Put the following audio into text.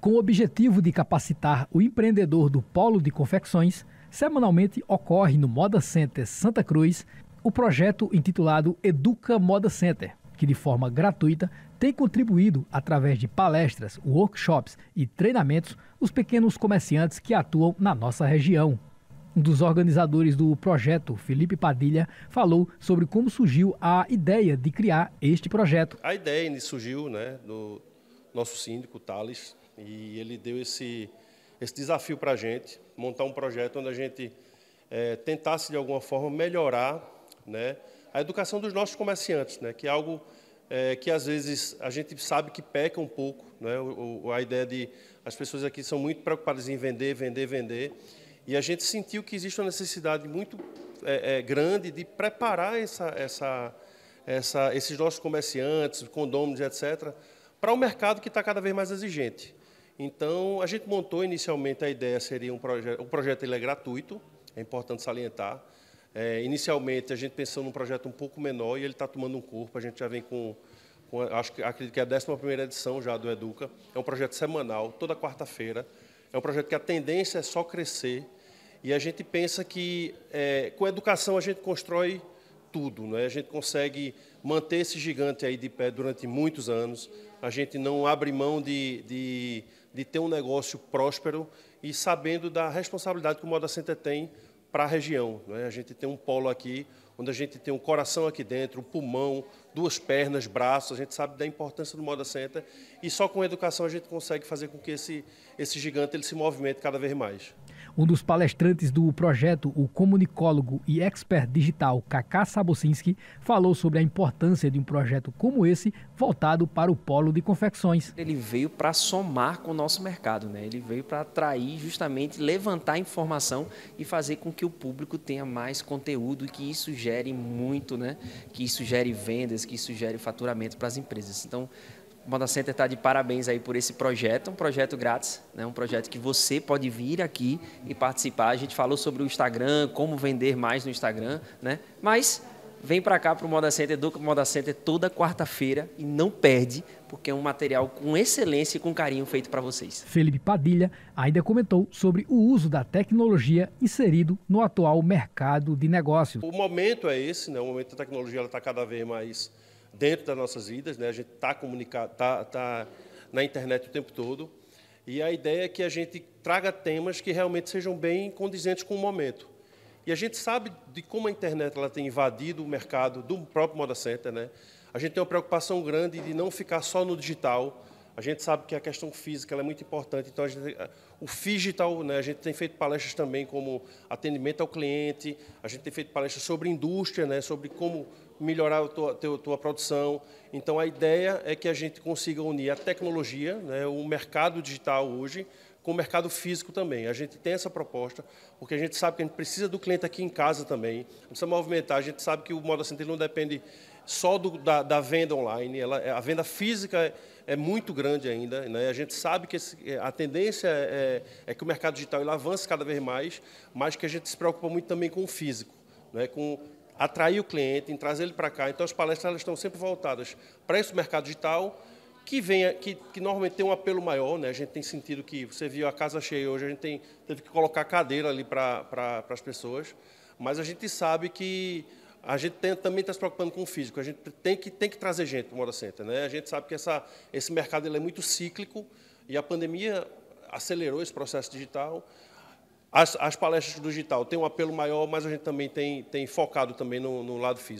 Com o objetivo de capacitar o empreendedor do polo de confecções, semanalmente ocorre no Moda Center Santa Cruz o projeto intitulado Educa Moda Center, que de forma gratuita tem contribuído através de palestras, workshops e treinamentos os pequenos comerciantes que atuam na nossa região. Um dos organizadores do projeto, Felipe Padilha, falou sobre como surgiu a ideia de criar este projeto. A ideia surgiu né, do nosso síndico Thales, e ele deu esse, esse desafio para a gente, montar um projeto onde a gente é, tentasse, de alguma forma, melhorar né, a educação dos nossos comerciantes, né, que é algo é, que, às vezes, a gente sabe que peca um pouco. Né, o, a ideia de... As pessoas aqui são muito preocupadas em vender, vender, vender. E a gente sentiu que existe uma necessidade muito é, é, grande de preparar essa, essa, essa, esses nossos comerciantes, condôminos, etc., para o um mercado que está cada vez mais exigente. Então, a gente montou inicialmente a ideia seria um projeto, o projeto ele é gratuito, é importante salientar. É, inicialmente a gente pensou num projeto um pouco menor e ele está tomando um corpo. A gente já vem com, com acho que acredito que é a 11 primeira edição já do Educa. É um projeto semanal, toda quarta-feira. É um projeto que a tendência é só crescer. E a gente pensa que é, com a educação a gente constrói tudo, né? A gente consegue manter esse gigante aí de pé durante muitos anos. A gente não abre mão de, de de ter um negócio próspero e sabendo da responsabilidade que o Moda Center tem para a região. Né? A gente tem um polo aqui, onde a gente tem um coração aqui dentro, um pulmão, duas pernas, braços, a gente sabe da importância do Moda Center e só com a educação a gente consegue fazer com que esse, esse gigante ele se movimente cada vez mais. Um dos palestrantes do projeto, o comunicólogo e expert digital Kaká Sabocinski, falou sobre a importância de um projeto como esse voltado para o polo de confecções. Ele veio para somar com o nosso mercado, né? ele veio para atrair, justamente levantar informação e fazer com que o público tenha mais conteúdo e que isso gere muito, né? que isso gere vendas, que isso gere faturamento para as empresas. Então, Moda Center está de parabéns aí por esse projeto, um projeto grátis, né? um projeto que você pode vir aqui e participar. A gente falou sobre o Instagram, como vender mais no Instagram, né? mas vem para cá para o Moda Center, educa o Moda Center toda quarta-feira e não perde, porque é um material com excelência e com carinho feito para vocês. Felipe Padilha ainda comentou sobre o uso da tecnologia inserido no atual mercado de negócios. O momento é esse, né? o momento da tecnologia está cada vez mais dentro das nossas vidas, né? a gente está comunicado, está tá na internet o tempo todo, e a ideia é que a gente traga temas que realmente sejam bem condizentes com o momento. E a gente sabe de como a internet ela tem invadido o mercado do próprio Moda Center. Né? A gente tem uma preocupação grande de não ficar só no digital, a gente sabe que a questão física é muito importante, então gente, eh, o digital, né, a gente tem feito palestras também como atendimento ao cliente, a gente tem feito palestras sobre indústria, né, sobre como melhorar a tua, tua produção. Então a ideia é que a gente consiga unir a tecnologia, né, o mercado digital hoje, com o mercado físico também. A gente tem essa proposta, porque a gente sabe que a gente precisa do cliente aqui em casa também, precisa movimentar, a gente sabe que o modo Centro não depende só do, da, da, venda online, ela, a venda física é é muito grande ainda. Né? A gente sabe que esse, é, a tendência é, é, é, que o mercado digital ele avance cada vez mais, mas que a gente se preocupa muito também com o físico, né? com atrair o cliente, em trazer ele para cá. Então, as palestras elas estão sempre voltadas para esse mercado digital, que, vem, que, que, normalmente tem um apelo maior, né? A gente tem sentido que você viu a casa cheia hoje, a gente tem, teve que colocar cadeira ali para pra, as pessoas, mas a gente sabe que a gente tem, também está se preocupando com o físico, a gente tem que, tem que trazer gente para o Moda Center. Né? A gente sabe que essa, esse mercado ele é muito cíclico e a pandemia acelerou esse processo digital. As, as palestras do digital têm um apelo maior, mas a gente também tem, tem focado também no, no lado físico.